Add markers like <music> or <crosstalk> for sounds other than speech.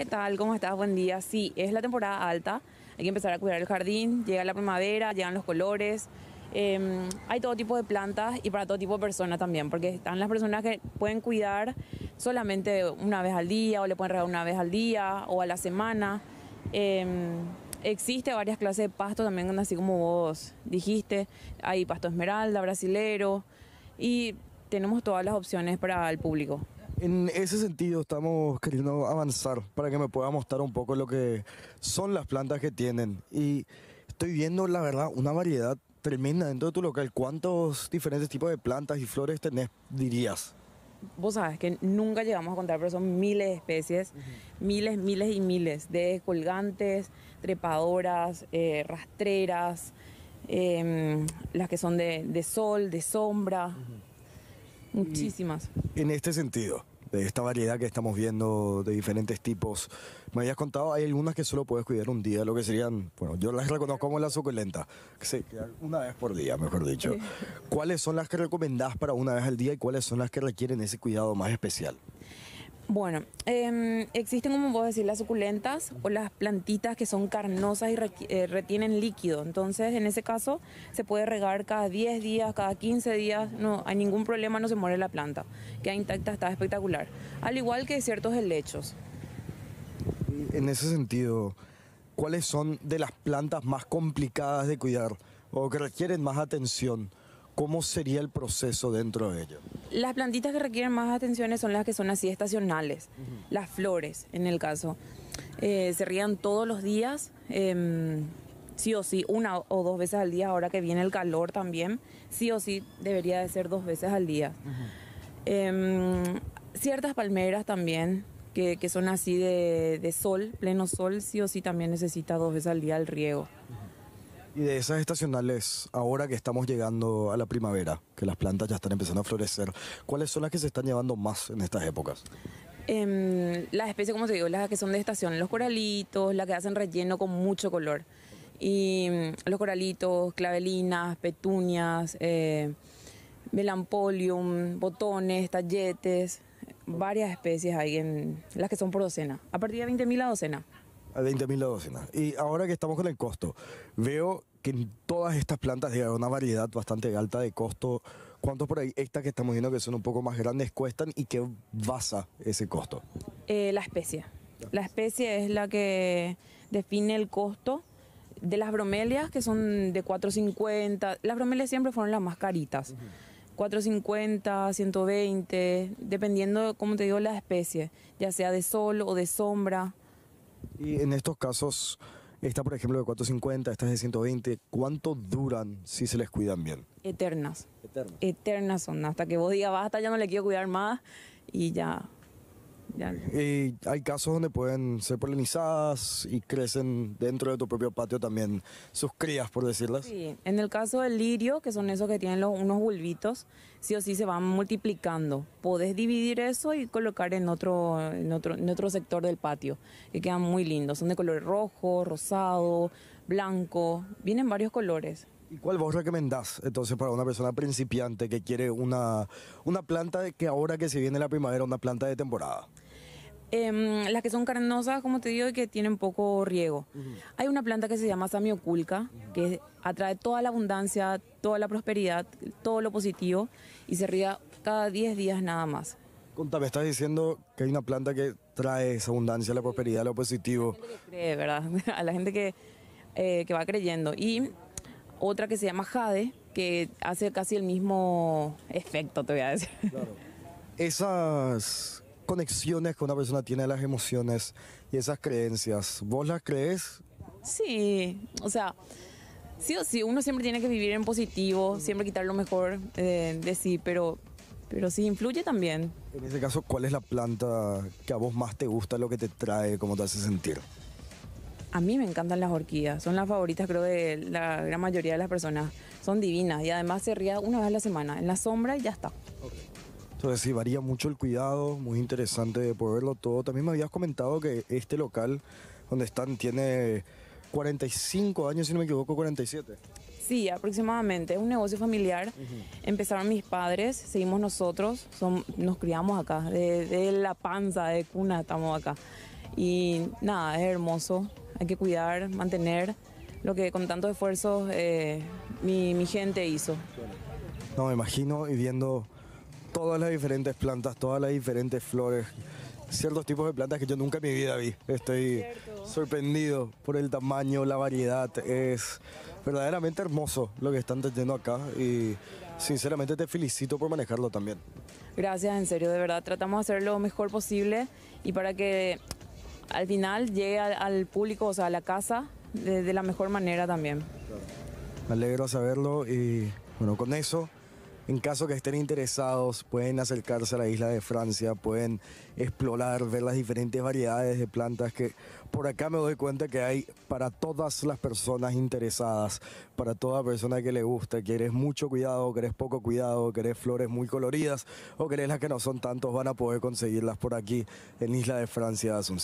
¿Qué tal? ¿Cómo estás? Buen día. Sí, es la temporada alta. Hay que empezar a cuidar el jardín. Llega la primavera, llegan los colores. Em, hay todo tipo de plantas y para todo tipo de personas también, porque están las personas que pueden cuidar solamente una vez al día o le pueden regar una vez al día o a la semana. Eh, existe varias clases de pasto también, así como vos dijiste. Hay pasto esmeralda, brasilero y tenemos todas las opciones para el público en ese sentido estamos queriendo avanzar para que me pueda mostrar un poco lo que son las plantas que tienen. Y estoy viendo, la verdad, una variedad tremenda dentro de tu local. ¿Cuántos diferentes tipos de plantas y flores tenés, dirías? Vos sabes que nunca llegamos a contar, pero son miles de especies, miles, miles y miles de colgantes, trepadoras, eh, rastreras, em, las que son de, sol, de sombra, muchísimas. en este sentido, de esta variedad que estamos viendo de diferentes tipos. Me habías contado, hay algunas que solo puedes cuidar un día, lo que serían, bueno, yo las reconozco como la suculenta. que una vez por día, mejor dicho. ¿Cuáles son las que recomendás para una vez al día y cuáles son las que requieren ese cuidado más especial? Bueno, em, existen, como puedo decir, las suculentas o las plantitas que son carnosas y eh, retienen líquido. Entonces, en ese caso, se puede regar cada 10 días, cada 15 días, no hay ningún problema, no se muere la planta. Queda intacta, está espectacular. Al igual que ciertos helechos. En ese sentido, ¿cuáles son de las plantas más complicadas de cuidar o que requieren más atención? ¿Cómo sería el proceso dentro de ello? Las plantitas que requieren más atenciones son las que son así estacionales, las flores en el caso. Eh, se rían todos los días, em, sí o sí, una o dos veces al día, ahora que viene el calor también, sí o sí debería de ser dos veces al día. Em, ciertas palmeras también, que, son así de, sol, pleno sol, sí o sí también necesita dos veces al día el riego. Y de esas estacionales, ahora que estamos llegando a la primavera, que las plantas ya están empezando a florecer, ¿cuáles son las que se están llevando más en estas épocas? Em, las especies, como te digo, las que son de estación, los coralitos, las que hacen relleno con mucho color. Y mm, los coralitos, clavelinas, petunias, eh, melampolium, botones, talletes, varias especies hay en las que son por docena, a partir de 20.000 a docena a 20.000 la docena. Y ahora que estamos con el costo, veo que en todas estas plantas hay una variedad bastante alta de costo. ¿Cuántos por ahí estas que estamos viendo que son un poco más grandes cuestan y qué basa ese costo? Eh, la especie. La especie es la que define el costo de las bromelias, que son de 4.50. Las bromelias siempre fueron las más caritas. 450, 120, dependiendo, como te digo, la especie, ya sea de sol o de sombra. Y en estos casos, esta por ejemplo de 450, es de 120, ¿cuánto duran si se les cuidan bien? Eternas. Eternas. Eternas son, hasta que vos digas, basta, ya no le quiero cuidar más y ya y hay casos donde pueden ser polinizadas y crecen dentro de tu propio patio también sus crías, por decirlas. Sí, en el caso del lirio, que son esos que tienen unos bulbitos, sí o sí se van multiplicando. Podés dividir eso y colocar en otro, en otro, en otro sector del patio, que quedan muy lindos. Son de color rojo, rosado, blanco, vienen varios colores. ¿Y cuál vos recomendás entonces para una persona principiante que quiere una, una planta que ahora que se viene la primavera, una planta de temporada? Em, las que son carnosas, como te digo, y que tienen poco riego. Hay una planta que se llama samioculca, que atrae toda la abundancia, toda la prosperidad, todo lo positivo, y se riega cada 10 días nada más. Contame, estás diciendo que hay una planta que trae esa abundancia, la prosperidad, lo positivo. A la gente que cree, ¿verdad? <laughs> A la gente que, eh, que va creyendo. Y otra que se llama jade, que hace casi el mismo efecto, te voy a decir. Esas conexiones que una persona tiene a las emociones y esas creencias. ¿Vos las crees? Sí, o sea, sí o sí, uno siempre tiene que vivir en positivo, siempre quitar lo mejor eh, de sí, pero, pero sí influye también. En ese caso, ¿cuál es la planta que a vos más te gusta, lo que te trae, cómo te hace sentir? A mí me encantan las orquídeas, son las favoritas creo de la gran mayoría de las personas. Son divinas y además se ría una vez a la semana, en la sombra y ya está. Entonces sí, varía mucho el cuidado, muy interesante de poder verlo todo. También me habías comentado que este local donde están tiene 45 años, si no me equivoco, 47. Sí, aproximadamente. Es un negocio familiar. Empezaron mis padres, seguimos nosotros, son, nos criamos acá, de, la panza, de cuna estamos acá. Y nada, es hermoso, hay que cuidar, mantener lo que con tanto esfuerzo eh, mi, gente hizo. No, me imagino y viendo todas las diferentes plantas, todas las diferentes flores, ciertos tipos de plantas que yo nunca en mi vida vi. Estoy sorprendido por el tamaño, la variedad. Es verdaderamente hermoso lo que están teniendo acá y sinceramente te felicito por manejarlo también. Gracias, en serio, de verdad. Tratamos de hacer lo mejor posible y para que al final llegue al, público, o sea, a la casa, de, la mejor manera también. Me alegro saberlo y bueno, con eso en caso que estén interesados, pueden acercarse a la isla de Francia, pueden explorar, ver las diferentes variedades de plantas que por acá me doy cuenta que hay para todas las personas interesadas, para toda persona que le gusta, querés mucho cuidado, querés poco cuidado, querés flores muy coloridas o querés las que no son tantos, van a poder conseguirlas por aquí en Isla de Francia de Asunción.